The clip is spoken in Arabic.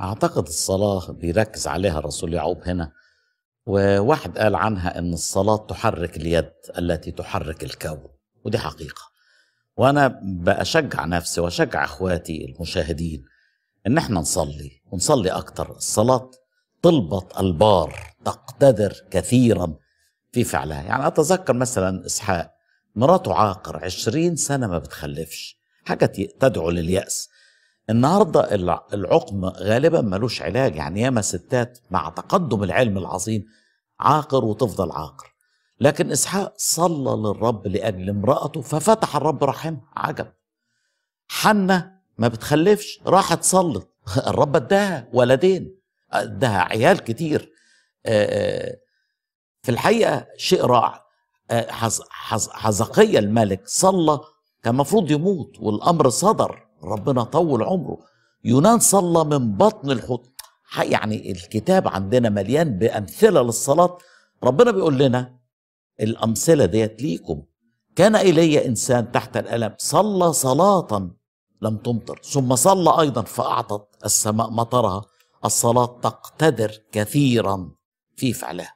أعتقد الصلاة بيركز عليها الرسول يعقوب هنا وواحد قال عنها أن الصلاة تحرك اليد التي تحرك الكون ودي حقيقة وأنا بأشجع نفسي وأشجع إخواتي المشاهدين إن إحنا نصلي ونصلي أكتر الصلاة تلبط البار تقتدر كثيرا في فعلها يعني أتذكر مثلا إسحاق مراته عاقر عشرين سنة ما بتخلفش حاجة تدعو لليأس النهاردة العقم غالبا ملوش علاج يعني ياما ستات مع تقدم العلم العظيم عاقر وتفضل عاقر لكن إسحاق صلى للرب لأجل امرأته ففتح الرب رحمها عجب حنة ما بتخلفش راحت صلت الرب اداها ولدين اداها عيال كتير في الحقيقة شيء رائع حزقية الملك صلى كان المفروض يموت والأمر صدر ربنا طول عمره يونان صلى من بطن الحوت يعني الكتاب عندنا مليان بأمثلة للصلاة ربنا بيقول لنا الأمثلة ديت ليكم كان إلي إنسان تحت الألم صلى صلاة لم تمطر ثم صلى أيضا فأعطت السماء مطرها الصلاة تقتدر كثيرا في فعلها